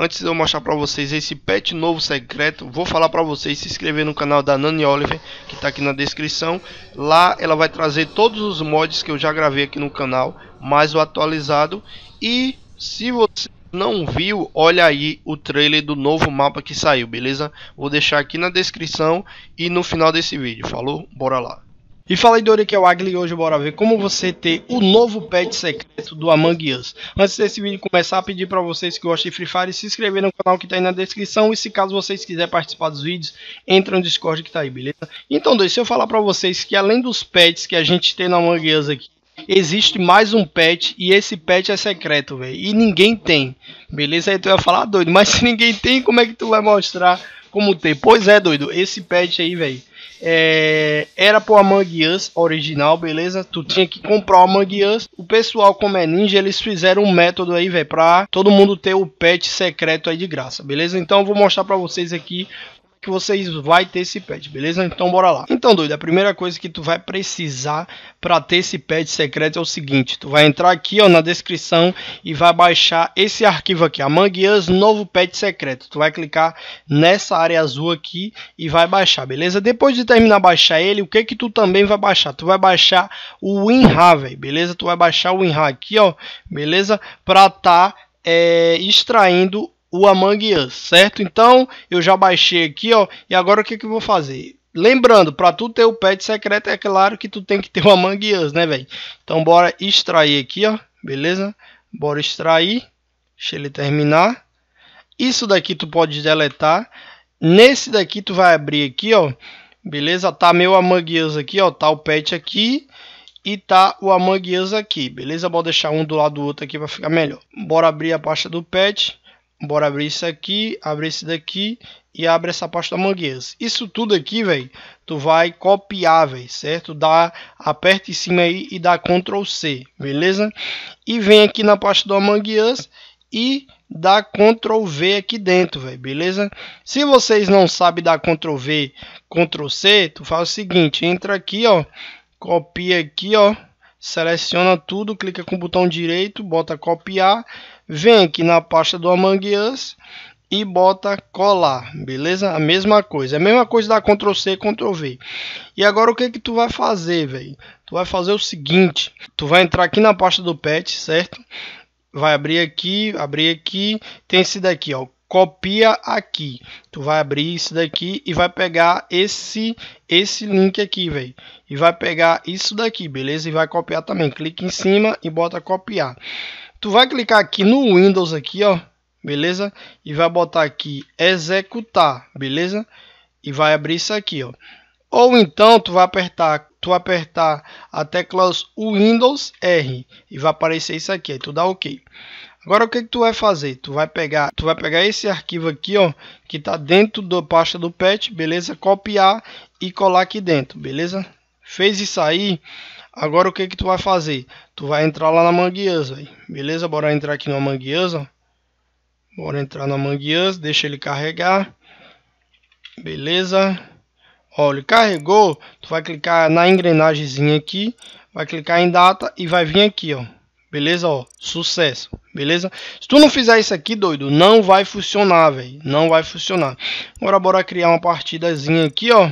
Antes de eu mostrar para vocês esse pet novo secreto, vou falar para vocês se inscrever no canal da Nani Oliver, que está aqui na descrição. Lá ela vai trazer todos os mods que eu já gravei aqui no canal, mais o atualizado. E se você não viu, olha aí o trailer do novo mapa que saiu, beleza? Vou deixar aqui na descrição e no final desse vídeo. Falou? Bora lá! E fala aí, Dori, que é o Agli hoje bora ver como você ter o novo pet secreto do Among Us. Antes desse vídeo começar, pedir para vocês que gostem de Free Fire se inscrever no canal que tá aí na descrição e se caso vocês quiserem participar dos vídeos, entra no Discord que tá aí, beleza? Então, se eu falar para vocês que além dos pets que a gente tem no Among Us aqui, existe mais um pet e esse pet é secreto, velho. E ninguém tem. Beleza? Aí então, tu ia falar, ah, doido, mas se ninguém tem, como é que tu vai mostrar como ter? Pois é, doido, esse pet aí, velho é, era pro Among Us original, beleza? Tu tinha que comprar o Among Us. O pessoal, como é ninja, eles fizeram um método aí, velho, pra todo mundo ter o pet secreto aí de graça, beleza? Então eu vou mostrar pra vocês aqui que vocês vai ter esse pet, beleza? Então bora lá. Então, doido, a primeira coisa que tu vai precisar para ter esse pet secreto é o seguinte, tu vai entrar aqui, ó, na descrição e vai baixar esse arquivo aqui, a Us novo pet secreto. Tu vai clicar nessa área azul aqui e vai baixar, beleza? Depois de terminar baixar ele, o que que tu também vai baixar? Tu vai baixar o WinRAR, velho, beleza? Tu vai baixar o WinRAR aqui, ó, beleza? Para tá é, extraindo o Among Us, certo? Então eu já baixei aqui, ó, e agora o que, que eu vou fazer? Lembrando, para tu ter o pet secreto, é claro que tu tem que ter o Among Us, né, velho? Então bora extrair aqui, ó, beleza? Bora extrair, deixa ele terminar. Isso daqui tu pode deletar. Nesse daqui tu vai abrir aqui, ó, beleza? Tá meu Among Us aqui, ó, tá o pet aqui e tá o Among Us aqui, beleza? Vou deixar um do lado do outro aqui para ficar melhor. Bora abrir a pasta do pet. Bora abrir isso aqui, abrir esse daqui e abre essa pasta mangueiras. Isso tudo aqui, velho, tu vai copiar, velho, certo? Dá, aperta em cima aí e dá Ctrl C, beleza? E vem aqui na pasta do mangueiras e dá Ctrl V aqui dentro, velho, beleza? Se vocês não sabem dar Ctrl V, Ctrl C, tu faz o seguinte, entra aqui, ó, copia aqui, ó, seleciona tudo, clica com o botão direito, bota copiar, Vem aqui na pasta do Among Us e bota colar, beleza? A mesma coisa, é a mesma coisa da Ctrl C, Ctrl V. E agora o que que tu vai fazer, velho? Tu vai fazer o seguinte, tu vai entrar aqui na pasta do pet, certo? Vai abrir aqui, abrir aqui, tem esse daqui, ó, copia aqui. Tu vai abrir isso daqui e vai pegar esse esse link aqui, velho. E vai pegar isso daqui, beleza? E vai copiar também. Clica em cima e bota copiar. Tu vai clicar aqui no Windows aqui, ó, beleza? E vai botar aqui executar, beleza? E vai abrir isso aqui, ó. Ou então tu vai apertar, tu apertar a tecla Windows R e vai aparecer isso aqui, aí tu dá OK. Agora o que que tu vai fazer? Tu vai pegar, tu vai pegar esse arquivo aqui, ó, que tá dentro da pasta do patch, beleza? Copiar e colar aqui dentro, beleza? Fez isso aí, Agora o que que tu vai fazer? Tu vai entrar lá na mangueza, beleza? Bora entrar aqui na mangueza. Bora entrar na mangueza, deixa ele carregar. Beleza? Ó, ele carregou, tu vai clicar na engrenagemzinha aqui, vai clicar em data e vai vir aqui, ó. Beleza, ó, sucesso, beleza? Se tu não fizer isso aqui, doido, não vai funcionar, velho, não vai funcionar. Agora bora criar uma partidazinha aqui, ó.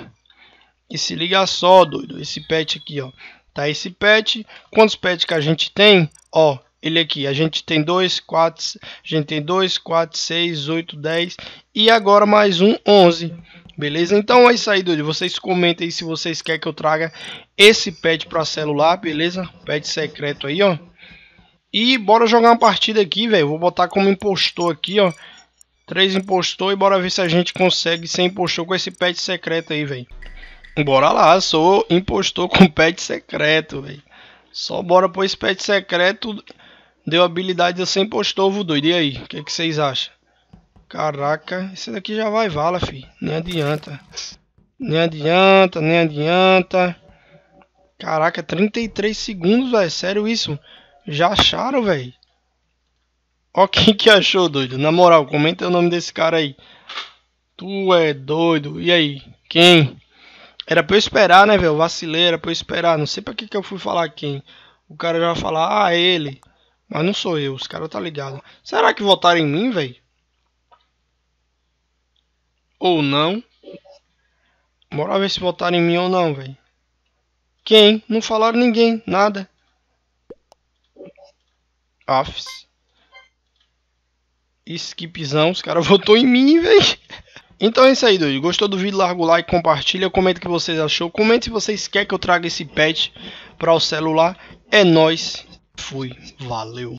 E se liga só, doido, esse pet aqui, ó. Tá esse pet. Quantos pets que a gente tem? Ó, ele aqui. A gente tem 2, 4, a gente tem 2, 4, 6, 8, 10 e agora mais um 11. Beleza? Então é isso aí, doido. Vocês comentem aí se vocês querem que eu traga esse pet para celular, beleza? Pet secreto aí, ó. E bora jogar uma partida aqui, velho. Vou botar como impostor aqui, ó. Três impostor e bora ver se a gente consegue ser impostor com esse pet secreto aí, velho. Bora lá, sou impostor com pet secreto, velho. Só bora pois esse pet secreto. Deu habilidade de ser impostor, vô doido. E aí, o que, é que vocês acham? Caraca, esse daqui já vai vala, fi. Nem adianta. Nem adianta, nem adianta. Caraca, 33 segundos, velho. Sério isso? Já acharam, velho? Ó quem que achou, doido. Na moral, comenta o nome desse cara aí. Tu é doido. E aí? Quem? Era pra eu esperar, né, velho? Vacilei, era pra eu esperar. Não sei pra que, que eu fui falar quem. O cara já vai falar, ah, é ele. Mas não sou eu, os caras tá ligado. Será que votaram em mim, velho? Ou não? Bora ver se votaram em mim ou não, velho. Quem? Não falaram ninguém, nada. Office. Skipzão, os caras votou em mim, velho. Então é isso aí, doido. Gostou do vídeo? Larga o like, compartilha, comenta o que vocês achou. Comente se vocês querem que eu traga esse patch para o celular. É nóis. Fui. Valeu.